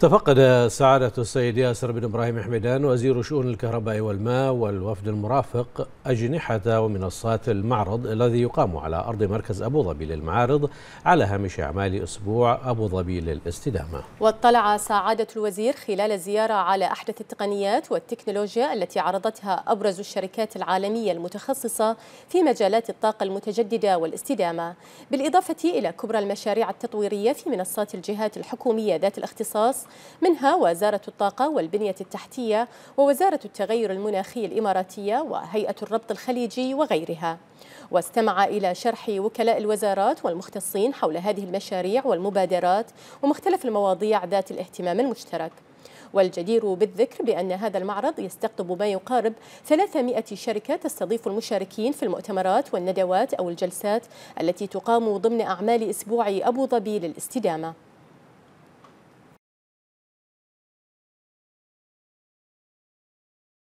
تفقد سعادة السيد ياسر بن إبراهيم حمدان وزير شؤون الكهرباء والماء والوفد المرافق أجنحة ومنصات المعرض الذي يقام على أرض مركز أبو ظبي للمعارض على هامش أعمال أسبوع أبو ظبي للاستدامة واطلع سعادة الوزير خلال الزيارة على أحدث التقنيات والتكنولوجيا التي عرضتها أبرز الشركات العالمية المتخصصة في مجالات الطاقة المتجددة والاستدامة بالإضافة إلى كبرى المشاريع التطويرية في منصات الجهات الحكومية ذات الاختصاص منها وزارة الطاقة والبنية التحتية ووزارة التغير المناخي الإماراتية وهيئة الربط الخليجي وغيرها واستمع إلى شرح وكلاء الوزارات والمختصين حول هذه المشاريع والمبادرات ومختلف المواضيع ذات الاهتمام المشترك والجدير بالذكر بأن هذا المعرض يستقطب ما يقارب 300 شركة تستضيف المشاركين في المؤتمرات والندوات أو الجلسات التي تقام ضمن أعمال أسبوع أبو ظبي للاستدامة